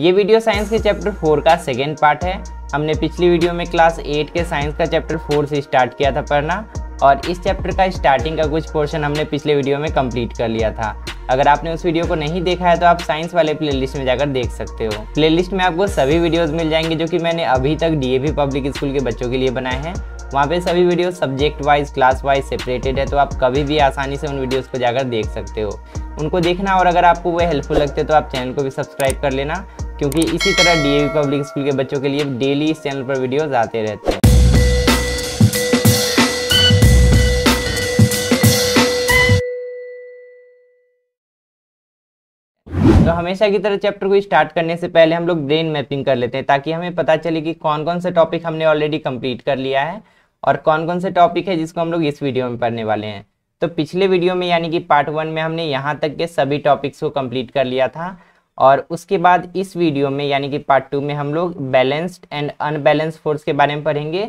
ये video science के chapter four का सेकेंड पार्ट है हमने पिछली वीडियो में क्लास एट के साइंस का चैप्टर फोर से स्टार्ट किया था पढ़ना और इस चैप्टर का स्टार्टिंग का कुछ पोर्शन हमने पिछले वीडियो में कंप्लीट कर लिया था अगर आपने उस वीडियो को नहीं देखा है तो आप साइंस वाले प्लेलिस्ट में जाकर देख सकते हो प्लेलिस्ट में आपको सभी वीडियोस मिल जाएंगे जो कि मैंने अभी तक डीएवी पब्लिक स्कूल के बच्चों के लिए बनाए हैं वहाँ पे सभी video subject wise class wise separated है तो आप कभी भी आसानी से उन वीडियोज़ को जाकर देख सकते हो उनको देखना और अगर आपको वो हेल्पफुल लगते तो आप चैनल को भी सब्सक्राइब कर लेना क्योंकि इसी तरह डी पब्लिक स्कूल के बच्चों के लिए डेली इस चैनल पर वीडियोज़ आते रहते हैं तो हमेशा की तरह चैप्टर को स्टार्ट करने से पहले हम लोग ब्रेन मैपिंग कर लेते हैं ताकि हमें पता चले कि कौन कौन से टॉपिक हमने ऑलरेडी कंप्लीट कर लिया है और कौन कौन से टॉपिक है जिसको हम लोग इस वीडियो में पढ़ने वाले हैं तो पिछले वीडियो में यानी कि पार्ट वन में हमने यहाँ तक के सभी टॉपिक्स को कंप्लीट कर लिया था और उसके बाद इस वीडियो में यानी कि पार्ट टू में हम लोग बैलेंस्ड एंड अनबैलेंस फोर्स के बारे में पढ़ेंगे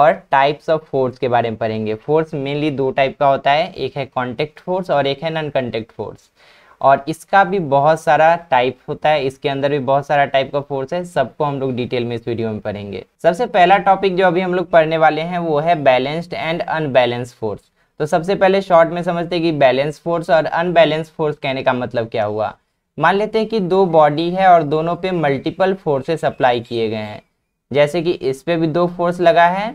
और टाइप्स ऑफ फोर्स के बारे में पढ़ेंगे फोर्स मेनली दो टाइप का होता है एक है कॉन्टेक्ट फोर्स और एक है नॉन कॉन्टेक्ट फोर्स और इसका भी बहुत सारा टाइप होता है इसके अंदर भी बहुत सारा टाइप का फोर्स है सबको हम लोग डिटेल में इस वीडियो में पढ़ेंगे सबसे पहला टॉपिक जो अभी हम लोग पढ़ने वाले हैं वो है बैलेंस्ड एंड अनबैलेंस फोर्स तो सबसे पहले शॉर्ट में समझते हैं कि बैलेंस फोर्स और अनबैलेंस फोर्स कहने का मतलब क्या हुआ मान लेते हैं कि दो बॉडी है और दोनों पे मल्टीपल फोर्सेस अप्लाई किए गए हैं जैसे कि इस पे भी दो फोर्स लगा है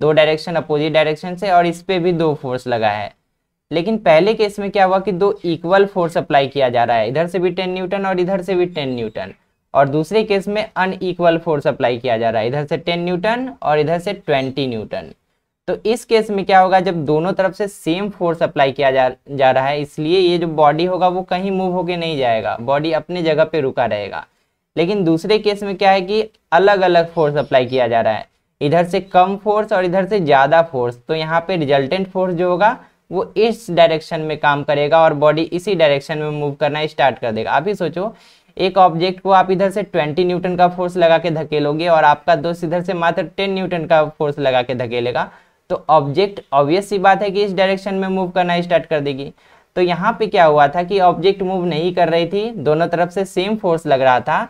दो डायरेक्शन अपोजिट डायरेक्शन से और इस पे भी दो फोर्स लगा है लेकिन पहले केस में क्या हुआ कि दो इक्वल फोर्स अप्लाई किया जा रहा है इधर से भी टेन न्यूटन और इधर से भी टेन न्यूटन और दूसरे केस में अनईक्वल फोर्स अप्लाई किया जा रहा है इधर से टेन न्यूटन और इधर से ट्वेंटी न्यूटन तो इस केस में क्या होगा जब दोनों तरफ से सेम फोर्स अप्लाई किया जा जा रहा है इसलिए ये जो बॉडी होगा वो कहीं मूव होके नहीं जाएगा बॉडी अपने जगह पे रुका रहेगा लेकिन दूसरे केस में क्या है कि अलग अलग फोर्स अप्लाई किया जा रहा है इधर से कम फोर्स और इधर से ज़्यादा फोर्स तो यहाँ पे रिजल्टेंट फोर्स जो होगा वो इस डायरेक्शन में काम करेगा और बॉडी इसी डायरेक्शन में मूव करना स्टार्ट कर देगा आप ही सोचो एक ऑब्जेक्ट को आप इधर से 20 न्यूटन का फोर्स लगा के धकेलोगे और आपका दोस्त इधर से मात्र 10 न्यूटन का फोर्स लगा के धकेलेगा तो ऑब्जेक्ट ऑब्वियस सी बात है कि इस डायरेक्शन में मूव करना स्टार्ट कर देगी तो यहाँ पे क्या हुआ था कि ऑब्जेक्ट मूव नहीं कर रही थी दोनों तरफ से सेम फोर्स लग रहा था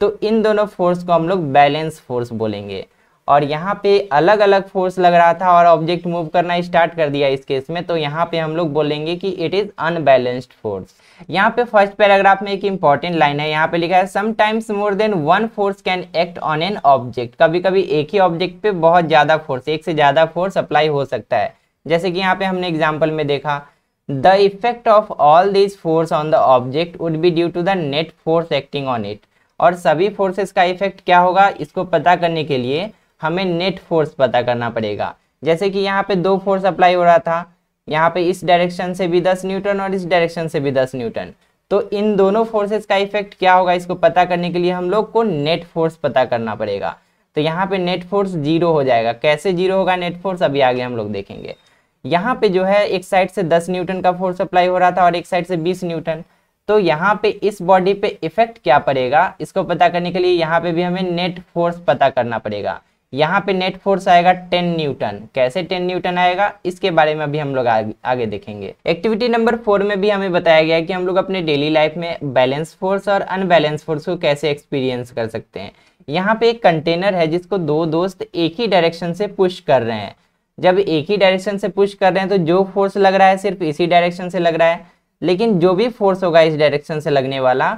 तो इन दोनों फोर्स को हम लोग बैलेंस फोर्स बोलेंगे और यहाँ पे अलग अलग फोर्स लग रहा था और ऑब्जेक्ट मूव करना स्टार्ट कर दिया इस केस में तो यहाँ पे हम लोग बोलेंगे कि इट इज़ अनबैलेंस्ड फोर्स यहाँ पे फर्स्ट पैराग्राफ में एक इंपॉर्टेंट लाइन है यहाँ पे लिखा है sometimes more than one force can act on an object कभी कभी एक ही ऑब्जेक्ट पे बहुत ज़्यादा फोर्स एक से ज़्यादा फोर्स अप्लाई हो सकता है जैसे कि यहाँ पे हमने एग्जाम्पल में देखा the effect of all this force on the object would be due to the net force acting on it और सभी फोर्सेस का इफेक्ट क्या होगा इसको पता करने के लिए हमें नेट फोर्स पता करना पड़ेगा जैसे कि यहाँ पे दो फोर्स अप्लाई हो रहा था यहाँ पे इस डायरेक्शन से भी दस न्यूटन और इस डायरेक्शन से भी दस न्यूटन तो इन दोनों फोर्सेस का इफेक्ट क्या होगा इसको पता करने के लिए हम लोग को नेट फोर्स पता करना पड़ेगा तो यहाँ पे नेट फोर्स जीरो हो जाएगा कैसे जीरो होगा नेट फोर्स अभी आगे हम लोग देखेंगे यहाँ पे जो है एक साइड से दस न्यूटन का फोर्स अप्लाई हो रहा था और एक साइड से बीस न्यूटन तो यहाँ पे इस बॉडी पे इफेक्ट क्या पड़ेगा इसको पता करने के लिए यहाँ पे भी हमें नेट फोर्स पता करना पड़ेगा यहाँ पे नेट फोर्स आएगा 10 न्यूटन कैसे 10 न्यूटन आएगा इसके बारे में अभी हम लोग आगे, आगे देखेंगे एक्टिविटी नंबर फोर में भी हमें बताया गया है कि हम लोग अपने डेली लाइफ में बैलेंस फोर्स और अनबैलेंस फोर्स को कैसे एक्सपीरियंस कर सकते हैं यहाँ पे एक कंटेनर है जिसको दो दोस्त एक ही डायरेक्शन से पुश कर रहे हैं जब एक ही डायरेक्शन से पुश कर रहे हैं तो जो फोर्स लग रहा है सिर्फ इसी डायरेक्शन से लग रहा है लेकिन जो भी फोर्स होगा इस डायरेक्शन से लगने वाला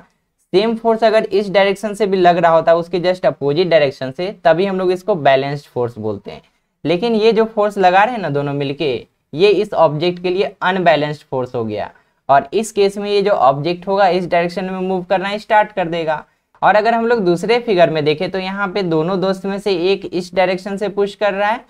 सेम फोर्स अगर इस डायरेक्शन से भी लग रहा होता है उसके जस्ट अपोजिट डायरेक्शन से तभी हम लोग इसको बैलेंस्ड फोर्स बोलते हैं लेकिन ये जो फोर्स लगा रहे हैं ना दोनों मिलके ये इस ऑब्जेक्ट के लिए अनबैलेंस्ड फोर्स हो गया और इस केस में ये जो ऑब्जेक्ट होगा इस डायरेक्शन में मूव करना स्टार्ट कर देगा और अगर हम लोग दूसरे फिगर में देखें तो यहाँ पे दोनों दोस्त में से एक इस डायरेक्शन से पुश कर रहा है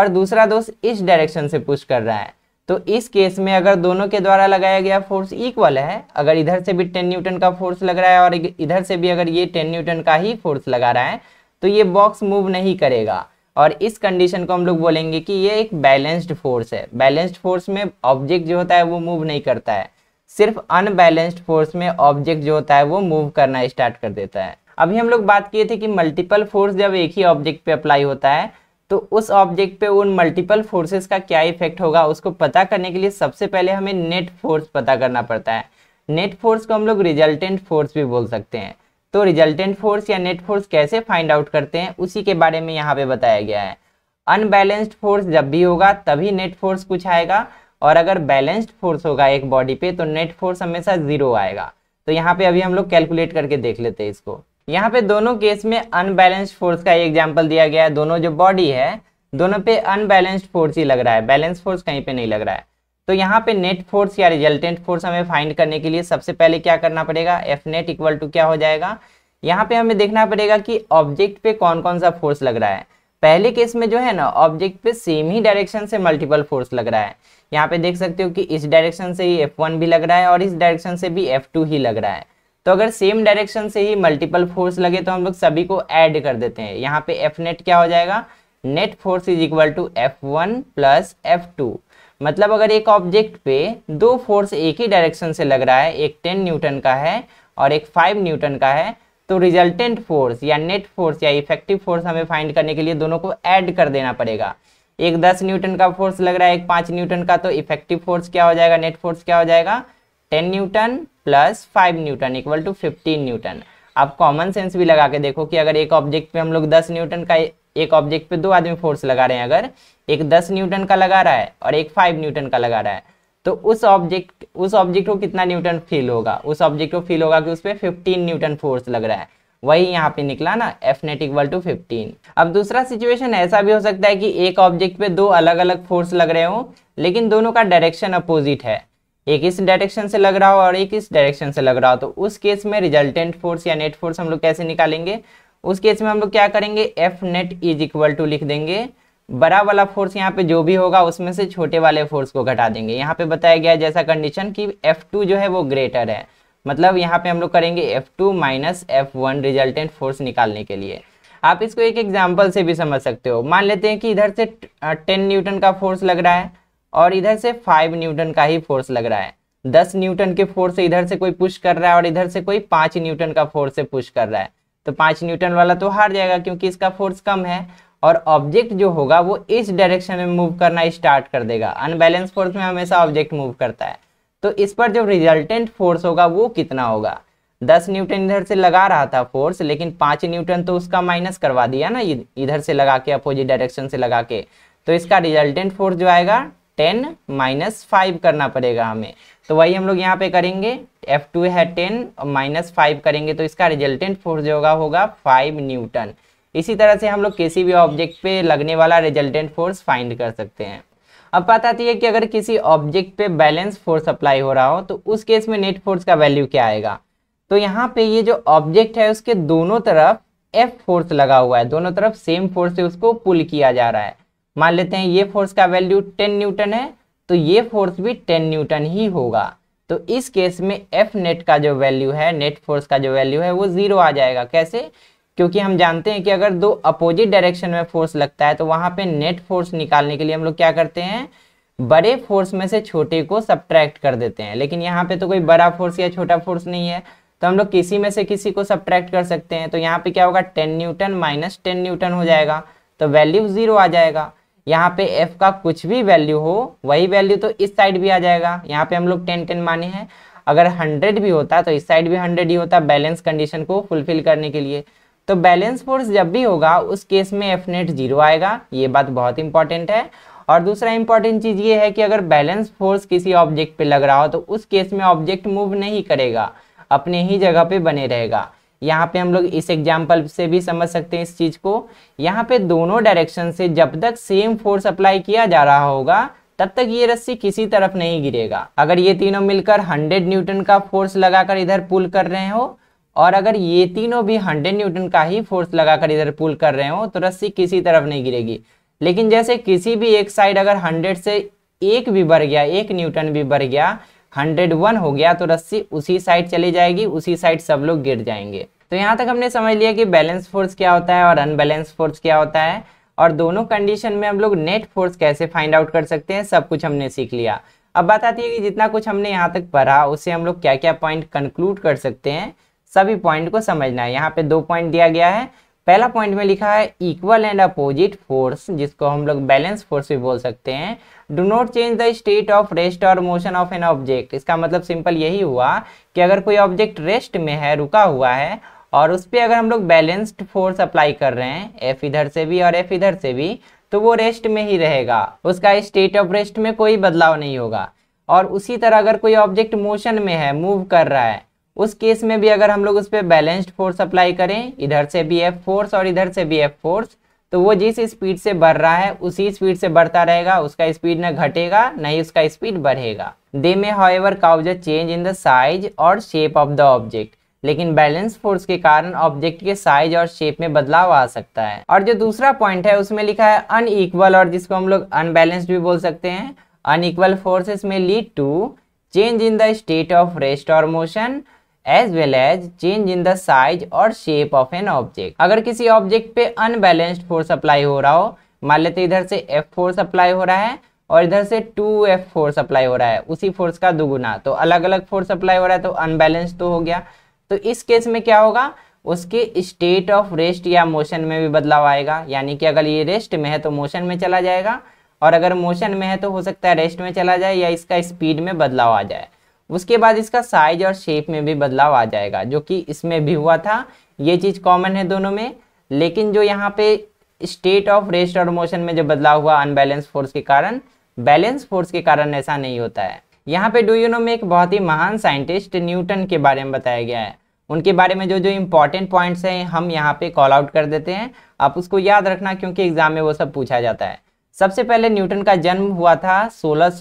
और दूसरा दोस्त इस डायरेक्शन से पुश कर रहा है तो इस केस में अगर दोनों के द्वारा लगाया गया फोर्स इक्वल है अगर इधर से भी टेन न्यूटन का फोर्स लग रहा है और इधर से भी अगर ये टेन न्यूटन का ही फोर्स लगा रहा है तो ये बॉक्स मूव नहीं करेगा और इस कंडीशन को हम लोग बोलेंगे कि ये एक बैलेंस्ड फोर्स है बैलेंस्ड फोर्स में ऑब्जेक्ट जो होता है वो मूव नहीं करता है सिर्फ अनबैलेंस्ड फोर्स में ऑब्जेक्ट जो होता है वो मूव करना स्टार्ट कर देता है अभी हम लोग बात किए थे कि मल्टीपल फोर्स जब एक ही ऑब्जेक्ट पे अप्लाई होता है तो उस ऑब्जेक्ट पे उन मल्टीपल फोर्सेस का क्या इफेक्ट होगा उसको पता करने के लिए सबसे पहले हमें नेट फोर्स पता करना पड़ता है नेट फोर्स को हम लोग रिजल्टेंट फोर्स भी बोल सकते हैं तो रिजल्टेंट फोर्स या नेट फोर्स कैसे फाइंड आउट करते हैं उसी के बारे में यहाँ पे बताया गया है अनबैलेंस्ड फोर्स जब भी होगा तभी नेट फोर्स कुछ आएगा और अगर बैलेंस्ड फोर्स होगा एक बॉडी पे तो नेट फोर्स हमेशा जीरो आएगा तो यहाँ पे अभी हम लोग कैलकुलेट करके देख लेते हैं इसको यहाँ पे दोनों केस में अनबैलेंस्ड फोर्स का एग्जाम्पल दिया गया है दोनों जो बॉडी है दोनों पे अनबैलेंस्ड फोर्स ही लग रहा है बैलेंस फोर्स कहीं पे नहीं लग रहा है तो यहाँ पे नेट फोर्स या रिजल्टेंट फोर्स हमें फाइंड करने के लिए सबसे पहले क्या करना पड़ेगा एफ नेट इक्वल टू क्या हो जाएगा यहाँ पे हमें देखना पड़ेगा कि ऑब्जेक्ट पे कौन कौन सा फोर्स लग रहा है पहले केस में जो है ना ऑब्जेक्ट पे सेम ही डायरेक्शन से मल्टीपल फोर्स लग रहा है यहाँ पे देख सकते हो कि इस डायरेक्शन से ही वन भी लग रहा है और इस डायरेक्शन से भी टू ही लग रहा है तो अगर सेम डायरेक्शन से ही मल्टीपल फोर्स लगे तो हम लोग सभी को ऐड कर देते हैं यहाँ पे एफ नेट क्या हो जाएगा net force is equal to F one plus F two मतलब अगर एक ऑब्जेक्ट पे दो फोर्स एक ही डायरेक्शन से लग रहा है एक टेन न्यूटन का है और एक फाइव न्यूटन का है तो रिजल्टेंट फोर्स या नेट फोर्स या इफेक्टिव फोर्स हमें फाइंड करने के लिए दोनों को ऐड कर देना पड़ेगा एक दस न्यूटन का फोर्स लग रहा है एक पांच न्यूटन का तो इफेक्टिव फोर्स क्या हो जाएगा नेट फोर्स क्या हो जाएगा ten newton plus five newton equal to fifteen newton आप कॉमन सेंस भी लगा के देखो कि अगर एक ऑब्जेक्ट पे हम लोग दस न्यूटन का एक ऑब्जेक्ट पे दो आदमी फोर्स लगा रहे हैं अगर एक दस न्यूटन का लगा रहा है और एक फाइव न्यूटन का लगा रहा है तो उस ऑब्जेक्ट उस ऑब्जेक्ट को कितना न्यूटन फील होगा उस ऑब्जेक्ट को फील होगा कि उस पर फिफ्टीन न्यूटन फोर्स लग रहा है वही यहाँ पे निकला ना F net equal to fifteen अब दूसरा सिचुएशन ऐसा भी हो सकता है कि एक ऑब्जेक्ट पे दो अलग अलग फोर्स लग रहे हो लेकिन दोनों का डायरेक्शन अपोजिट है एक इस डायरेक्शन से लग रहा हो और एक इस डायरेक्शन से लग रहा हो तो उस केस में रिजल्टेंट फोर्स या नेट फोर्स हम लोग कैसे निकालेंगे उस केस में हम लोग क्या करेंगे F net is equal to लिख देंगे बड़ा वाला फोर्स यहाँ पे जो भी होगा उसमें से छोटे वाले फोर्स को घटा देंगे यहाँ पे बताया गया जैसा कंडीशन कि टू जो है वो ग्रेटर है मतलब यहाँ पे हम लोग करेंगे F two minus F one resultant force निकालने के लिए आप इसको एक एग्जाम्पल से भी समझ सकते हो मान लेते हैं कि इधर से टेन न्यूटन का फोर्स लग रहा है और इधर से फाइव न्यूटन का ही फोर्स लग रहा है दस न्यूटन के फोर्स से इधर से कोई पुश कर रहा है और इधर से कोई पांच न्यूटन का फोर्स से पुश कर रहा है तो पांच न्यूटन वाला तो हार जाएगा क्योंकि इसका फोर्स कम है और ऑब्जेक्ट जो होगा वो इस डायरेक्शन में मूव करना स्टार्ट कर देगा अनबैलेंस फोर्स में हमेशा ऑब्जेक्ट मूव करता है तो इस पर जो रिजल्टेंट फोर्स होगा वो कितना होगा दस न्यूटन इधर से लगा रहा था फोर्स लेकिन पांच न्यूटन तो उसका माइनस करवा दिया ना इधर से लगा के अपोजिट डायरेक्शन से लगा के तो इसका रिजल्टेंट फोर्स जो आएगा टेन माइनस फाइव करना पड़ेगा हमें तो वही हम लोग यहाँ पे करेंगे एफ टू है टेन और माइनस फाइव करेंगे तो इसका रिजल्टेंट फोर्स जो होगा होगा फाइव न्यूटन इसी तरह से हम लोग किसी भी ऑब्जेक्ट पे लगने वाला रिजल्टेंट फोर्स फाइंड कर सकते हैं अब बात आती है कि अगर किसी ऑब्जेक्ट पे बैलेंस फोर्स अप्लाई हो रहा हो तो उस केस में नेट फोर्स का वैल्यू क्या आएगा तो यहाँ पे ये जो ऑब्जेक्ट है उसके दोनों तरफ एफ फोर्स लगा हुआ है दोनों तरफ सेम फोर्स से उसको पुल किया जा रहा है मान लेते हैं ये फोर्स का वैल्यू टेन न्यूटन है तो ये फोर्स भी टेन न्यूटन ही होगा तो इस केस में एफ नेट का जो वैल्यू है नेट फोर्स का जो वैल्यू है वो जीरो आ जाएगा कैसे क्योंकि हम जानते हैं कि अगर दो अपोजिट डायरेक्शन में फोर्स लगता है तो वहां पे नेट फोर्स निकालने के लिए हम लोग क्या करते हैं बड़े फोर्स में से छोटे को सब्ट्रैक्ट कर देते हैं लेकिन यहाँ पे तो कोई बड़ा फोर्स या छोटा फोर्स नहीं है तो हम लोग किसी में से किसी को सब्ट्रैक्ट कर सकते हैं तो यहाँ पे क्या होगा ten newton minus ten newton हो जाएगा तो वैल्यू जीरो आ जाएगा यहाँ पे एफ का कुछ भी वैल्यू हो वही वैल्यू तो इस साइड भी आ जाएगा यहाँ पे हम लोग टेन टेन माने हैं अगर हंड्रेड भी होता तो इस साइड भी हंड्रेड ही होता बैलेंस कंडीशन को फुलफिल करने के लिए तो बैलेंस फोर्स जब भी होगा उस केस में एफ नेट जीरो आएगा ये बात बहुत इंपॉर्टेंट है और दूसरा इंपॉर्टेंट चीज़ ये है कि अगर बैलेंस फोर्स किसी ऑब्जेक्ट पे लग रहा हो तो उस केस में ऑब्जेक्ट मूव नहीं करेगा अपने ही जगह पे बने रहेगा यहाँ पे हम लोग इस एग्जाम्पल से भी समझ सकते हैं इस चीज़ को यहाँ पे दोनों डायरेक्शन से जब तक सेम फोर्स अप्लाई किया जा रहा होगा तब तक ये रस्सी किसी तरफ नहीं गिरेगा अगर ये तीनों मिलकर 100 न्यूटन का फोर्स लगाकर इधर पुल कर रहे हो और अगर ये तीनों भी 100 न्यूटन का ही फोर्स लगाकर इधर पुल कर रहे हो तो रस्सी किसी तरफ नहीं गिरेगी लेकिन जैसे किसी भी एक साइड अगर 100 से एक भी बढ़ गया एक न्यूटन भी बढ़ गया हंड्रेड वन हो गया तो रस्सी उसी साइड चली जाएगी उसी साइड सब लोग गिर जाएंगे तो यहाँ तक हमने समझ लिया कि बैलेंस फोर्स क्या होता है और अनबैलेंस फोर्स क्या होता है और दोनों कंडीशन में हम लोग नेट फोर्स कैसे फाइंड आउट कर सकते हैं सब कुछ हमने सीख लिया अब बताती है कि जितना कुछ हमने यहाँ तक पढ़ा उससे हम लोग क्या क्या पॉइंट कंक्लूड कर सकते हैं सभी पॉइंट को समझना है यहाँ पे दो पॉइंट दिया गया है पहला पॉइंट में लिखा है इक्वल एंड अपोजिट फोर्स जिसको हम लोग बैलेंस फोर्स भी बोल सकते हैं do not change the state of rest और मोशन ऑफ एन ऑब्जेक्ट इसका मतलब सिंपल यही हुआ कि अगर कोई ऑब्जेक्ट रेस्ट में है रुका हुआ है और उस पर अगर हम लोग बैलेंस्ड फोर्स अप्लाई कर रहे हैं एफ इधर से भी और एफ इधर से भी तो वो रेस्ट में ही रहेगा उसका स्टेट ऑफ रेस्ट में कोई बदलाव नहीं होगा और उसी तरह अगर कोई ऑब्जेक्ट मोशन में है मूव कर रहा है उस केस में भी अगर हम लोग उस पर बैलेंस्ड फोर्स अप्लाई करें इधर से भी एफ फोर्स और इधर से भी एफ फोर्स तो वो जिस स्पीड से बढ़ रहा है उसी स्पीड से बढ़ता रहेगा उसका स्पीड ना घटेगा न ही उसका स्पीड बढ़ेगा they may however cause a change in the size और शेप ऑफ द ऑब्जेक्ट लेकिन बैलेंस फोर्स के कारण ऑब्जेक्ट के साइज और शेप में बदलाव आ सकता है और जो दूसरा पॉइंट है उसमें लिखा है अनईक्वल और जिसको हम लोग अनबैलेंस्ड भी बोल सकते हैं unequal forces may lead to change in the state of rest और motion as well as change in the size और शेप ऑफ एन ऑब्जेक्ट अगर किसी ऑब्जेक्ट पे अनबैलेंस्ड फोर्स अप्लाई हो रहा हो मान लेते इधर से एफ फोर्स अप्लाई हो रहा है और इधर से टू एफ फोर्स अप्लाई हो रहा है उसी फोर्स का दुगुना तो अलग अलग फोर्स अप्लाई हो रहा है तो अनबैलेंस तो हो गया तो इस केस में क्या होगा उसके स्टेट ऑफ रेस्ट या मोशन में भी बदलाव आएगा यानी कि अगर ये रेस्ट में है तो मोशन में चला जाएगा और अगर मोशन में है तो हो सकता है रेस्ट में चला जाए या इसका स्पीड में बदलाव आ जाए उसके बाद इसका साइज और शेप में भी बदलाव आ जाएगा जो कि इसमें भी हुआ था ये चीज़ कॉमन है दोनों में लेकिन जो यहाँ पे स्टेट ऑफ रेस्ट और मोशन में जो बदलाव हुआ अनबैलेंस फोर्स के कारण बैलेंस फोर्स के कारण ऐसा नहीं होता है यहाँ पे नो में एक बहुत ही महान साइंटिस्ट न्यूटन के बारे में बताया गया है उनके बारे में जो जो इंपॉर्टेंट पॉइंट्स हैं हम यहाँ पे कॉल आउट कर देते हैं आप उसको याद रखना क्योंकि एग्जाम में वो सब पूछा जाता है सबसे पहले न्यूटन का जन्म हुआ था सोलह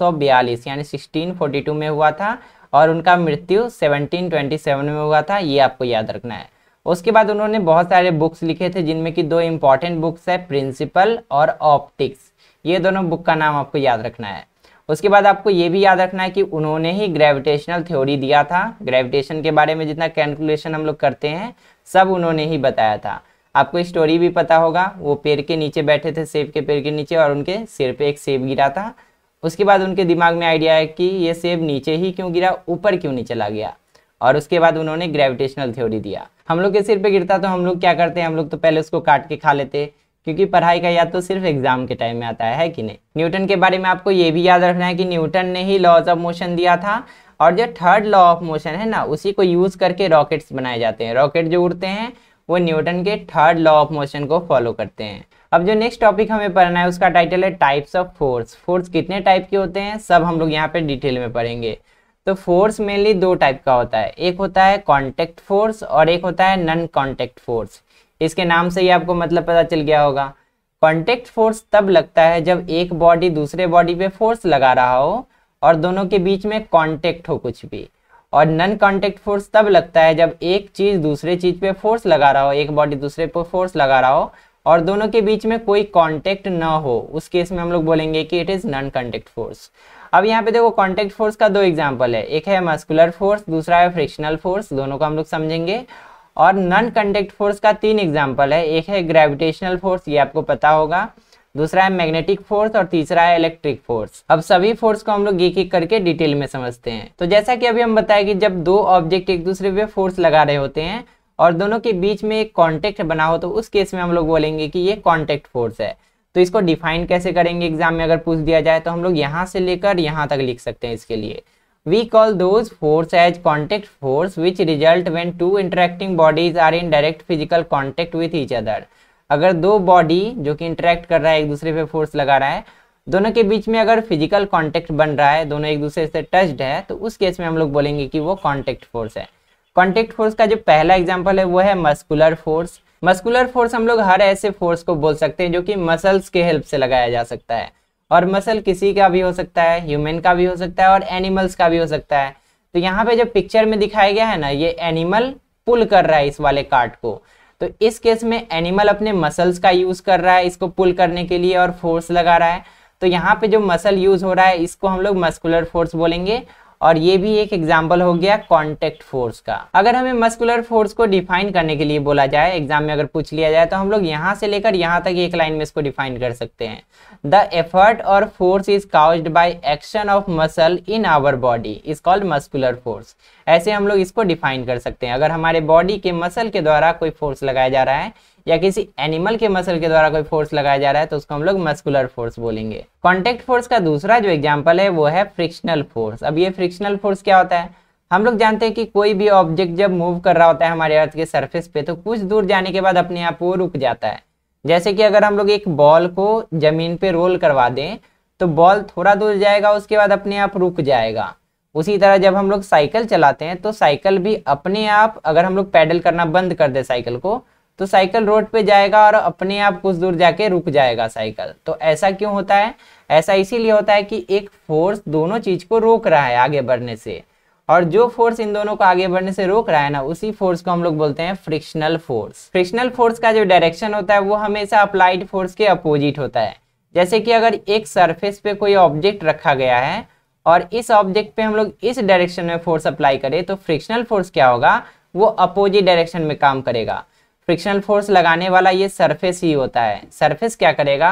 यानी सिक्सटीन में हुआ था और उनका मृत्यु 1727 में हुआ था ये आपको याद रखना है उसके बाद उन्होंने बहुत सारे बुक्स लिखे थे जिनमें कि दो इम्पॉर्टेंट बुक्स है प्रिंसिपल और ऑप्टिक्स ये दोनों बुक का नाम आपको याद रखना है उसके बाद आपको ये भी याद रखना है कि उन्होंने ही ग्रेविटेशनल थ्योरी दिया था ग्रेविटेशन के बारे में जितना कैलकुलेशन हम लोग करते हैं सब उन्होंने ही बताया था आपको स्टोरी भी पता होगा वो पेड़ के नीचे बैठे थे सेब के पेड़ के नीचे और उनके सिर पे एक सेब गिरा था उसके बाद उनके दिमाग में आइडिया है कि ये सेब नीचे ही क्यों गिरा ऊपर क्यों नहीं चला गया और उसके बाद उन्होंने ग्रेविटेशनल थ्योरी दिया हम लोग के सिर पे गिरता तो हम लोग क्या करते हैं हम लोग तो पहले उसको काट के खा लेते क्योंकि पढ़ाई का याद तो सिर्फ एग्जाम के टाइम में आता है, है कि नहीं न्यूटन के बारे में आपको ये भी याद रखना है कि न्यूटन ने ही लॉज ऑफ मोशन दिया था और जो थर्ड लॉ ऑफ मोशन है ना उसी को यूज़ करके रॉकेट्स बनाए जाते हैं रॉकेट जो उड़ते हैं वो न्यूटन के थर्ड लॉ ऑफ मोशन को फॉलो करते हैं अब जो नेक्स्ट टॉपिक हमें पढ़ना है उसका टाइटल है टाइप्स ऑफ फोर्स फोर्स कितने टाइप के होते हैं सब हम लोग यहाँ पे डिटेल में पढ़ेंगे तो फोर्स मेनली दो टाइप का होता है एक होता है कॉन्टेक्ट फोर्स और एक होता है नन कॉन्टेक्ट फोर्स इसके नाम से ही आपको मतलब पता चल गया होगा कॉन्टेक्ट फोर्स तब लगता है जब एक बॉडी दूसरे बॉडी पे फोर्स लगा रहा हो और दोनों के बीच में कॉन्टेक्ट हो कुछ भी और नन कॉन्टेक्ट फोर्स तब लगता है जब एक चीज़ दूसरे चीज़ पे फोर्स लगा रहा हो एक बॉडी दूसरे पर फोर्स लगा रहा हो और दोनों के बीच में कोई कांटेक्ट ना हो उस केस में हम लोग बोलेंगे कि it is non contact force अब यहाँ पे देखो कांटेक्ट फोर्स का दो एग्जांपल है एक है मस्कुलर फोर्स दूसरा है फ्रिक्शनल फोर्स दोनों को हम लोग समझेंगे और नॉन कांटेक्ट फोर्स का तीन एग्जाम्पल है एक है ग्रेविटेशनल फोर्स ये आपको पता होगा दूसरा है मैग्नेटिक फोर्स और तीसरा है इलेक्ट्रिक फोर्स अब सभी फोर्स को हम लोग एक एक करके डिटेल में समझते हैं तो जैसा कि अभी हम बताया कि जब दो ऑब्जेक्ट एक दूसरे पे फोर्स लगा रहे होते हैं और दोनों के बीच में एक कॉन्टेक्ट बना हो तो उस केस में हम लोग बोलेंगे कि ये कॉन्टेक्ट फोर्स है तो इसको डिफाइन कैसे करेंगे एग्जाम में अगर पूछ दिया जाए तो हम लोग यहाँ से लेकर यहाँ तक लिख सकते हैं इसके लिए we call those force as contact force which result when two interacting bodies are in direct physical contact with each other अगर दो बॉडी जो कि इंटरेक्ट कर रहा है एक दूसरे पे फोर्स लगा रहा है दोनों के बीच में अगर फिजिकल कॉन्टेक्ट बन रहा है दोनों एक दूसरे से टच्ड है तो उस केस में हम लोग बोलेंगे कि वो कॉन्टेक्ट फोर्स है कॉन्टेक्ट फोर्स का जो पहला एग्जाम्पल है वो है मस्कुलर फोर्स मस्कुलर फोर्स हम लोग हर ऐसे फोर्स को बोल सकते हैं जो कि मसल्स के हेल्प से लगाया जा सकता है और मसल किसी का भी हो सकता है ह्यूमन का भी हो सकता है और एनिमल्स का भी हो सकता है तो यहाँ पे जो पिक्चर में दिखाया गया है ना ये एनिमल पुल कर रहा है इस वाले कार्ट को तो इस केस में एनिमल अपने मसल्स का यूज़ कर रहा है इसको पुल करने के लिए और फोर्स लगा रहा है तो यहाँ पे जो मसल यूज़ हो रहा है इसको हम लोग मस्कुलर फोर्स बोलेंगे और ये भी एक एग्जाम्पल हो गया कॉन्टेक्ट फोर्स का अगर हमें मस्कुलर फोर्स को डिफाइन करने के लिए बोला जाए एग्जाम में अगर पूछ लिया जाए तो हम लोग यहाँ से लेकर यहाँ तक एक लाइन में इसको डिफाइन कर सकते हैं द एफर्ट और force is cause by action of muscle in our body is called muscular force ऐसे हम लोग इसको डिफाइन कर सकते हैं अगर हमारे बॉडी के मसल के द्वारा कोई फोर्स लगाया जा रहा है या किसी एनिमल के मसल के द्वारा कोई फोर्स लगाया जा रहा है तो उसको हम लोग मस्कुलर फोर्स बोलेंगे कॉन्टेक्ट फोर्स का दूसरा जो एग्जाम्पल है वो है फ्रिक्शनल फोर्स अब ये फ्रिक्शनल फोर्स क्या होता है हम लोग जानते हैं कि कोई भी ऑब्जेक्ट जब मूव कर रहा होता है हमारे अर्थ के सर्फेस पे तो कुछ दूर जाने के बाद अपने आप वो रुक जाता है जैसे कि अगर हम लोग एक बॉल को जमीन पे रोल करवा दें तो बॉल थोड़ा दूर जाएगा उसके बाद अपने आप रुक जाएगा उसी तरह जब हम लोग साइकिल चलाते हैं तो साइकिल भी अपने आप अगर हम लोग पैडल करना बंद कर दे साइकिल को तो साइकिल रोड पे जाएगा और अपने आप कुछ दूर जाके रुक जाएगा साइकिल तो ऐसा क्यों होता है ऐसा इसीलिए होता है कि एक फोर्स दोनों चीज को रोक रहा है आगे बढ़ने से और जो फोर्स इन दोनों को आगे बढ़ने से रोक रहा है ना उसी फोर्स को हम लोग बोलते हैं फ्रिक्शनल फोर्स फ्रिक्शनल फोर्स का जो डायरेक्शन होता है वो हमेशा अप्लाइड फोर्स के अपोजिट होता है जैसे कि अगर एक सरफेस पे कोई ऑब्जेक्ट रखा गया है और इस ऑब्जेक्ट पे हम लोग इस डायरेक्शन में फोर्स अप्लाई करें तो फ्रिक्शनल फोर्स क्या होगा वो अपोजिट डायरेक्शन में काम करेगा फ्रिक्शनल फोर्स लगाने वाला ये सरफेस ही होता है सरफेस क्या करेगा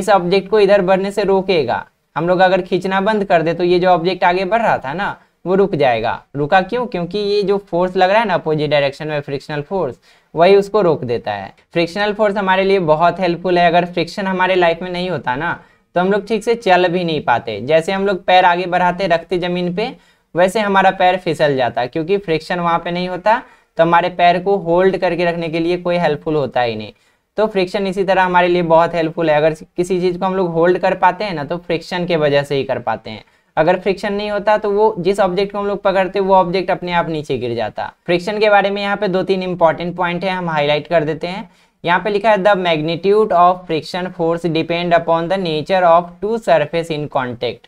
इस ऑब्जेक्ट को इधर बढ़ने से रोकेगा हम लोग अगर खींचना बंद कर दे तो ये जो ऑब्जेक्ट आगे बढ़ रहा था ना वो रुक जाएगा रुका क्यों क्योंकि ये जो फोर्स लग रहा है ना अपोजिट डायरेक्शन में फ्रिक्शनल फोर्स वही उसको रोक देता है फ्रिक्शनल फोर्स हमारे लिए बहुत हेल्पफुल है अगर फ्रिक्शन हमारे लाइफ में नहीं होता ना तो हम लोग ठीक से चल भी नहीं पाते जैसे हम लोग पैर आगे बढ़ाते रखते जमीन पे वैसे हमारा पैर फिसल जाता क्योंकि फ्रिक्शन वहाँ पे नहीं होता तो हमारे पैर को होल्ड करके रखने के लिए कोई हेल्पफुल होता ही नहीं तो फ्रिक्शन इसी तरह हमारे लिए बहुत हेल्पफुल है अगर किसी चीज़ को हम लोग होल्ड कर पाते हैं ना तो फ्रिक्शन के वजह से ही कर पाते हैं अगर फ्रिक्शन नहीं होता तो वो जिस ऑब्जेक्ट को हम लोग पकड़ते वो ऑब्जेक्ट अपने आप नीचे गिर जाता फ्रिक्शन के बारे में यहाँ पे दो तीन इंपॉर्टेंट पॉइंट है हम हाईलाइट कर देते हैं यहाँ पे लिखा है the magnitude of friction force depend upon the nature of two surface in contact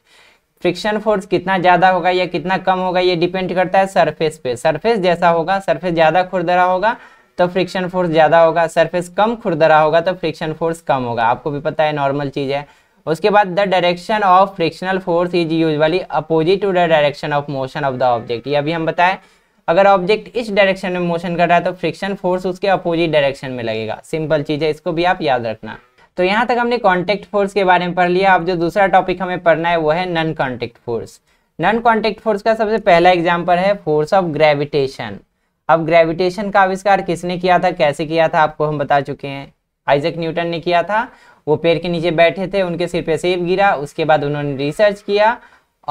friction force कितना ज़्यादा होगा या कितना कम होगा ये डिपेंड करता है सरफेस पे सरफेस जैसा होगा सरफेस ज़्यादा खुरदरा होगा तो फ्रिक्शन फोर्स ज़्यादा होगा सरफेस कम खुरदरा होगा तो फ्रिक्शन फोर्स कम होगा आपको भी पता है नॉर्मल चीज़ है उसके बाद the direction of frictional force is usually opposite to the direction of motion of the object ये अभी हम बताएं अगर ऑब्जेक्ट इस डायरेक्शन में मोशन कर रहा है तो फ्रिक्शन फोर्स उसके अपोजिट डायरेक्शन में लगेगा सिंपल चीज़ है इसको भी आप याद रखना तो यहाँ तक हमने कॉन्टेक्ट फोर्स के बारे में पढ़ लिया अब जो दूसरा टॉपिक हमें पढ़ना है वो है non contact force non contact force का सबसे पहला एग्जाम्पल है फोर्स ऑफ ग्रेविटेशन अब ग्रेविटेशन का आविष्कार किसने किया था कैसे किया था आपको हम बता चुके हैं आइजक न्यूटन ने किया था वो पेड़ के नीचे बैठे थे उनके सिर पे सेब गिरा उसके बाद उन्होंने रिसर्च किया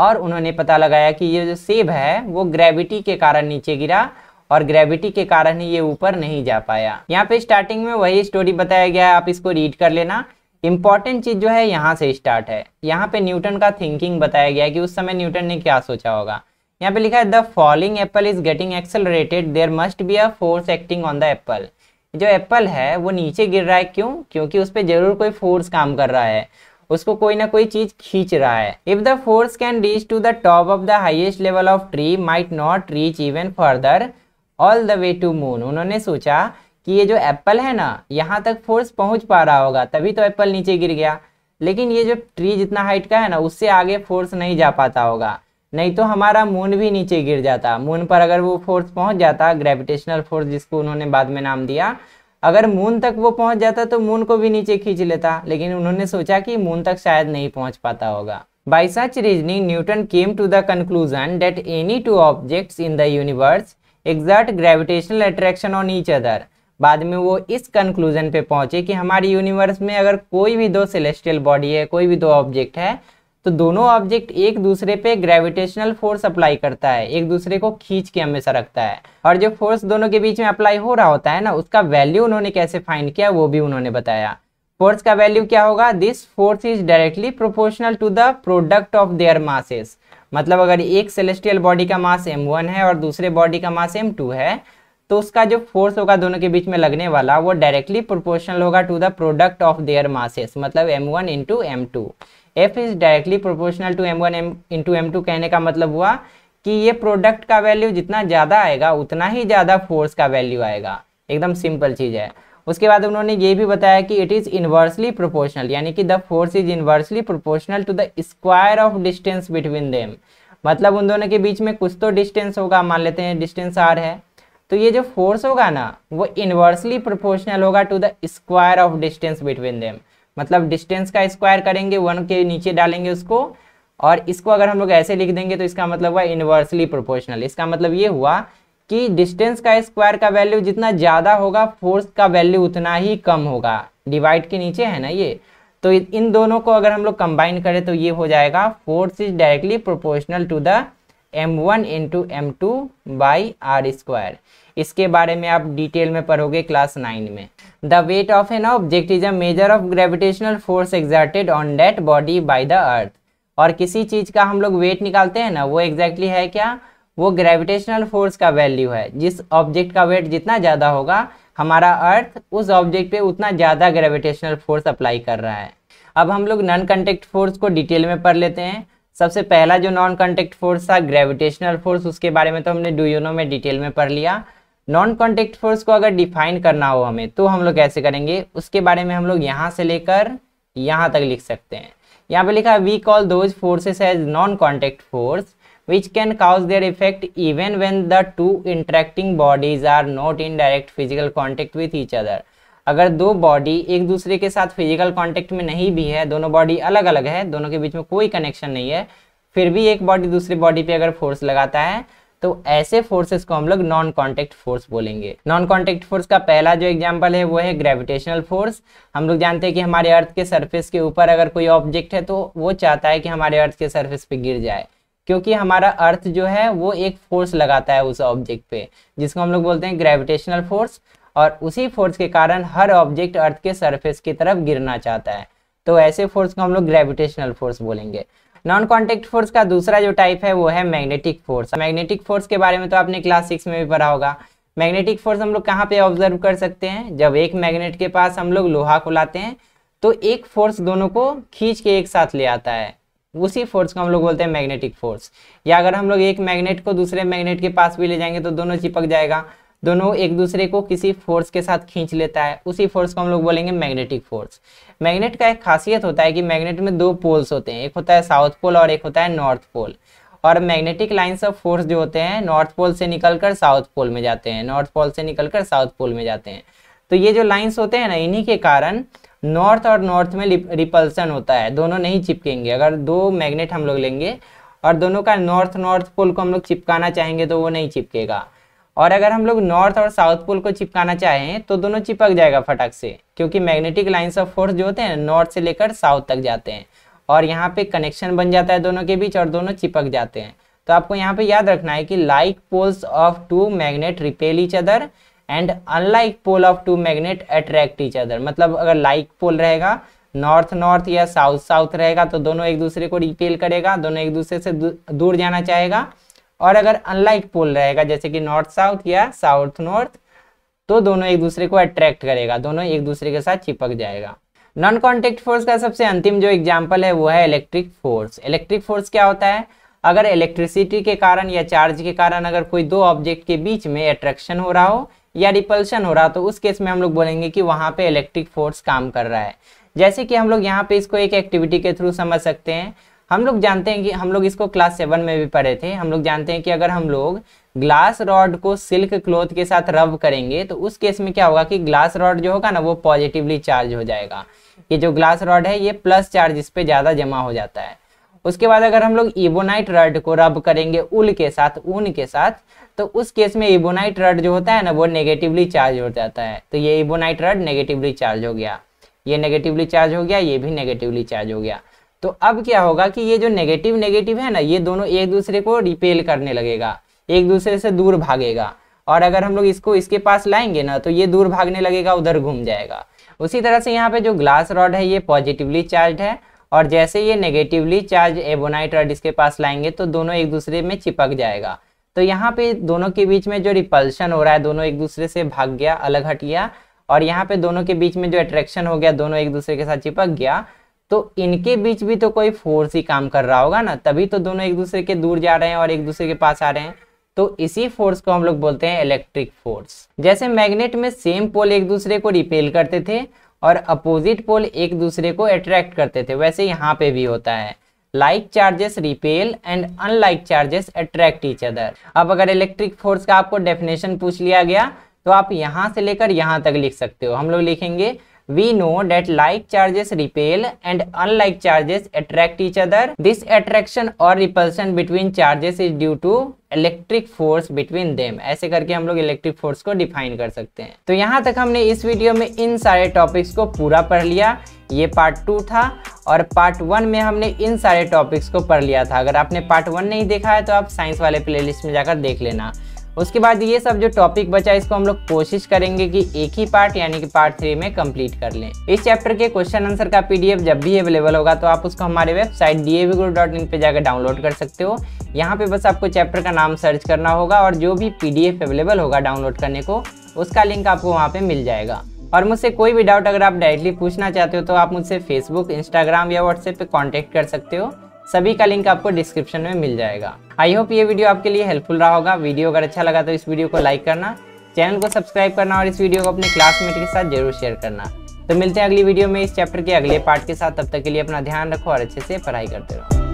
और उन्होंने पता लगाया कि ये जो सेब है वो ग्रेविटी के कारण नीचे गिरा और ग्रेविटी के कारण ही ये ऊपर नहीं जा पाया यहाँ पे स्टार्टिंग में वही स्टोरी बताया गया है आप इसको रीड कर लेना इंपॉर्टेंट चीज़ जो है यहाँ से स्टार्ट है यहाँ पे न्यूटन का थिंकिंग बताया गया है कि उस समय न्यूटन ने क्या सोचा होगा यहाँ पे लिखा है the falling apple is getting accelerated there must be a force acting on the apple जो एप्पल है वो नीचे गिर रहा है क्यों क्योंकि उस पर जरूर कोई फोर्स काम कर रहा है उसको कोई ना कोई चीज खींच रहा है if the force can reach to the top of the highest level of tree might not reach even further all the way to moon उन्होंने सोचा कि ये जो एप्पल है ना यहाँ तक फोर्स पहुँच पा रहा होगा तभी तो एप्पल नीचे गिर गया लेकिन ये जो ट्री जितना हाइट का है ना उससे आगे फोर्स नहीं जा पाता होगा नहीं तो हमारा मून भी नीचे गिर जाता मून पर अगर वो फोर्स पहुंच जाता ग्रेविटेशनल फोर्स जिसको उन्होंने बाद में नाम दिया अगर मून तक वो पहुंच जाता तो मून को भी नीचे खींच लेता लेकिन उन्होंने सोचा कि मून तक शायद नहीं पहुंच पाता होगा by such reasoning Newton came to the conclusion that any two objects in the universe exert gravitational attraction on each other बाद में वो इस कंक्लूजन पे पहुंचे कि हमारे यूनिवर्स में अगर कोई भी दो सेलेस्टियल बॉडी है कोई भी दो ऑब्जेक्ट है तो दोनों ऑब्जेक्ट एक दूसरे पे ग्रेविटेशनल फोर्स अप्लाई करता है एक दूसरे को खींच के हमेशा रखता है और जो फोर्स दोनों के बीच में अप्लाई हो रहा होता है ना उसका वैल्यू उन्होंने कैसे फाइंड किया वो भी उन्होंने बताया फोर्स का वैल्यू क्या होगा this force is directly proportional to the product of their masses मतलब अगर एक सेलेस्टियल बॉडी का मास एम वन है और दूसरे बॉडी का मास एम टू है तो उसका जो फोर्स होगा दोनों के बीच में लगने वाला वो डायरेक्टली प्रोपोर्शनल होगा to the product of their masses मतलब M one into M two F is directly proportional to M one M into M two कहने का मतलब हुआ कि ये प्रोडक्ट का वैल्यू जितना ज़्यादा आएगा उतना ही ज़्यादा फोर्स का वैल्यू आएगा एकदम सिंपल चीज़ है उसके बाद उन्होंने ये भी बताया कि इट इज़ इन्वर्सली प्रोपोर्शनल यानी कि the force is inversely proportional to the square of distance between them मतलब उन दोनों के बीच में कुछ तो डिस्टेंस होगा मान लेते हैं डिस्टेंस आर है तो ये जो फोर्स होगा ना वो इन्वर्सली प्रोपोर्शनल होगा to the square of distance between them मतलब डिस्टेंस का स्क्वायर करेंगे वन के नीचे डालेंगे उसको और इसको अगर हम लोग ऐसे लिख देंगे तो इसका मतलब हुआ इन्वर्सली प्रोपोर्शनल इसका मतलब ये हुआ कि डिस्टेंस का स्क्वायर का वैल्यू जितना ज़्यादा होगा फोर्स का वैल्यू उतना ही कम होगा डिवाइड के नीचे है ना ये तो इन दोनों को अगर हम लोग कंबाइन करें तो ये हो जाएगा force is directly proportional to the M one into M two by R square इसके बारे में आप डिटेल में पढ़ोगे क्लास नाइन में the weight of an object is a measure of gravitational force exerted on that body by the earth और किसी चीज़ का हम लोग वेट निकालते हैं ना वो एग्जैक्टली exactly है क्या वो ग्रेविटेशनल फोर्स का वैल्यू है जिस ऑब्जेक्ट का वेट जितना ज़्यादा होगा हमारा अर्थ उस ऑब्जेक्ट पे उतना ज़्यादा ग्रेविटेशनल फोर्स अप्लाई कर रहा है अब हम लोग नॉन कंटेक्ट फोर्स को डिटेल में पढ़ लेते हैं सबसे पहला जो नॉन कंटेक्ट फोर्स था ग्रेविटेशनल फोर्स उसके बारे में तो हमने डूयोनो में डिटेल में पढ़ लिया नॉन कॉन्टेक्ट फोर्स को अगर डिफाइन करना हो हमें तो हम लोग कैसे करेंगे उसके बारे में हम लोग यहाँ से लेकर यहाँ तक लिख सकते हैं यहाँ पे लिखा we call those forces as non contact force which can cause their effect even when the two interacting bodies are not in direct physical contact with each other अगर दो बॉडी एक दूसरे के साथ फिजिकल कॉन्टेक्ट में नहीं भी है दोनों बॉडी अलग अलग है दोनों के बीच में कोई कनेक्शन नहीं है फिर भी एक बॉडी दूसरी बॉडी पे अगर फोर्स लगाता है तो ऐसे फोर्सेस को हम लोग नॉन कॉन्टेक्ट फोर्स बोलेंगे नॉन कॉन्टेक्ट फोर्स का पहला जो एग्जाम्पल है वो है ग्रेविटेशनल फोर्स हम लोग जानते हैं कि हमारे अर्थ के सर्फेस के ऊपर अगर कोई ऑब्जेक्ट है तो वो चाहता है कि हमारे अर्थ के सर्फेस पे गिर जाए क्योंकि हमारा अर्थ जो है वो एक फोर्स लगाता है उस ऑब्जेक्ट पे जिसको हम लोग बोलते हैं ग्रेविटेशनल फोर्स और उसी फोर्स के कारण हर ऑब्जेक्ट अर्थ के सरफेस की तरफ गिरना चाहता है तो ऐसे फोर्स को हम लोग ग्रेविटेशनल फोर्स बोलेंगे नॉन कॉन्टेक्ट फोर्स का दूसरा जो टाइप है वो है मैग्नेटिक फोर्स मैग्नेटिक फोर्स के बारे में तो आपने क्लास सिक्स में भी पढ़ा होगा मैग्नेटिक फोर्स हम लोग कहाँ पे ऑब्जर्व कर सकते हैं जब एक मैग्नेट के पास हम लोग लोहा को लाते हैं तो एक फोर्स दोनों को खींच के एक साथ ले आता है उसी फोर्स को हम लोग बोलते हैं मैग्नेटिक फोर्स या अगर हम लोग एक मैग्नेट को दूसरे मैग्नेट के पास भी ले जाएंगे तो दोनों चिपक जाएगा दोनों एक दूसरे को किसी फोर्स के साथ खींच लेता है उसी फोर्स को हम लोग बोलेंगे मैग्नेटिक फोर्स मैग्नेट का एक खासियत होता है कि मैग्नेट में दो पोल्स होते हैं एक होता है साउथ पोल और एक होता है नॉर्थ पोल और मैग्नेटिक लाइन्स ऑफ फोर्स जो होते हैं नॉर्थ पोल से निकलकर साउथ पोल में जाते हैं नॉर्थ पोल से निकलकर साउथ पोल में जाते हैं तो ये जो लाइन्स होते हैं ना इन्हीं के कारण नॉर्थ और नॉर्थ में रिपल्सन होता है दोनों नहीं चिपकेंगे अगर दो मैग्नेट हम लोग लेंगे और दोनों का नॉर्थ नॉर्थ पोल को हम लोग चिपकाना चाहेंगे तो वो नहीं चिपकेगा और अगर हम लोग नॉर्थ और साउथ पोल को चिपकाना चाहें तो दोनों चिपक जाएगा फटक से क्योंकि मैग्नेटिक लाइन्स ऑफ फोर्स जो होते हैं नॉर्थ से लेकर साउथ तक जाते हैं और यहाँ पे कनेक्शन बन जाता है दोनों के बीच और दोनों चिपक जाते हैं तो आपको यहाँ पे याद रखना है कि like poles of two magnet repel each other and unlike pole of two magnet attract each other मतलब अगर लाइक पोल रहेगा नॉर्थ नॉर्थ या साउथ साउथ रहेगा तो दोनों एक दूसरे को रिपेल करेगा दोनों एक दूसरे से दूर जाना चाहेगा और अगर अनलाइक पोल रहेगा जैसे कि नॉर्थ साउथ या साउथ नॉर्थ तो दोनों एक दूसरे को अट्रैक्ट करेगा दोनों एक दूसरे के साथ चिपक जाएगा नॉन कॉन्टेक्ट फोर्स का सबसे अंतिम जो एग्जाम्पल है वो है इलेक्ट्रिक फोर्स इलेक्ट्रिक फोर्स क्या होता है अगर इलेक्ट्रिसिटी के कारण या चार्ज के कारण अगर कोई दो ऑब्जेक्ट के बीच में अट्रैक्शन हो रहा हो या रिपल्शन हो रहा तो उस केस में हम लोग बोलेंगे कि वहाँ पे इलेक्ट्रिक फोर्स काम कर रहा है जैसे कि हम लोग यहाँ पे इसको एक एक्टिविटी के थ्रू समझ सकते हैं हम लोग जानते हैं कि हम लोग इसको क्लास सेवन में भी पढ़े थे हम लोग जानते हैं कि अगर हम लोग ग्लास रॉड को सिल्क क्लोथ के साथ रब करेंगे तो उस केस में क्या होगा कि ग्लास रॉड जो होगा ना वो पॉजिटिवली चार्ज हो जाएगा ये जो ग्लास रॉड है ये प्लस चार्ज इस पर ज़्यादा जमा हो जाता है उसके बाद अगर हम लोग इबोनाइट रॉड को रब करेंगे उल के साथ ऊन के साथ तो उस केस में इबोनाइट रड जो होता है ना वो नेगेटिवली चार्ज हो जाता है तो ये इबोनाइट रड नेगेटिवली चार्ज हो गया ये नेगेटिवली चार्ज हो गया ये भी नेगेटिवली चार्ज हो गया तो अब क्या होगा कि ये जो नेगेटिव नेगेटिव है ना ये दोनों एक दूसरे को रिपेल करने लगेगा एक दूसरे से दूर भागेगा और अगर हम लोग इसको इसके पास लाएंगे ना तो ये दूर भागने लगेगा उधर घूम जाएगा उसी तरह से यहाँ पे जो ग्लास रॉड है ये पॉजिटिवली चार्ज है और जैसे ये नेगेटिवली चार्ज एबोनाइट रॉड इसके पास लाएंगे तो दोनों एक दूसरे में चिपक जाएगा तो यहाँ पे दोनों के बीच में जो रिपल्शन हो रहा है दोनों एक दूसरे से भाग गया अलग हट गया और यहाँ पे दोनों के बीच में जो अट्रैक्शन हो गया दोनों एक दूसरे के साथ चिपक गया तो इनके बीच भी तो कोई फोर्स ही काम कर रहा होगा ना तभी तो दोनों एक दूसरे के दूर जा रहे हैं और एक दूसरे के पास आ रहे हैं तो इसी फोर्स को हम लोग बोलते हैं इलेक्ट्रिक फोर्स जैसे मैग्नेट में सेम पोल एक दूसरे को रिपेल करते थे और अपोजिट पोल एक दूसरे को अट्रैक्ट करते थे वैसे यहाँ पे भी होता है like charges repel and unlike charges attract each other अब अगर इलेक्ट्रिक फोर्स का आपको डेफिनेशन पूछ लिया गया तो आप यहाँ से लेकर यहाँ तक लिख सकते हो हम लोग लिखेंगे we know that like charges repel and unlike charges attract each other this attraction और repulsion between charges is due to electric force between them ऐसे करके हम लोग इलेक्ट्रिक फोर्स को डिफाइन कर सकते हैं तो यहाँ तक हमने इस वीडियो में इन सारे टॉपिक्स को पूरा पढ़ लिया ये पार्ट टू था और पार्ट वन में हमने इन सारे टॉपिक्स को पढ़ लिया था अगर आपने पार्ट वन नहीं देखा है तो आप साइंस वाले प्लेलिस्ट में जाकर देख लेना उसके बाद ये सब जो टॉपिक बचा इसको हम लोग कोशिश करेंगे कि एक ही पार्ट यानी कि पार्ट थ्री में कंप्लीट कर लें इस चैप्टर के क्वेश्चन आंसर का पीडीएफ जब भी अवेलेबल होगा तो आप उसको हमारे वेबसाइट डी डॉट इन पर जाकर डाउनलोड कर सकते हो यहाँ पे बस आपको चैप्टर का नाम सर्च करना होगा और जो भी पीडीएफ अवेलेबल होगा डाउनलोड करने को उसका लिंक आपको वहाँ पर मिल जाएगा और मुझसे कोई भी डाउट अगर आप डायरेक्टली पूछना चाहते हो तो आप मुझसे फेसबुक इंस्टाग्राम या व्हाट्सएप पे कांटेक्ट कर सकते हो सभी का लिंक आपको डिस्क्रिप्शन में मिल जाएगा आई होप ये वीडियो आपके लिए हेल्पफुल रहा होगा वीडियो अगर अच्छा लगा तो इस वीडियो को लाइक करना चैनल को सब्सक्राइब करना और इस वीडियो को अपने क्लासमेट के साथ जरूर शेयर करना तो मिलते हैं अगली वीडियो में इस चैप्टर के अगले पार्ट के साथ तब तक के लिए अपना ध्यान रखो और अच्छे से पढ़ाई करते रहो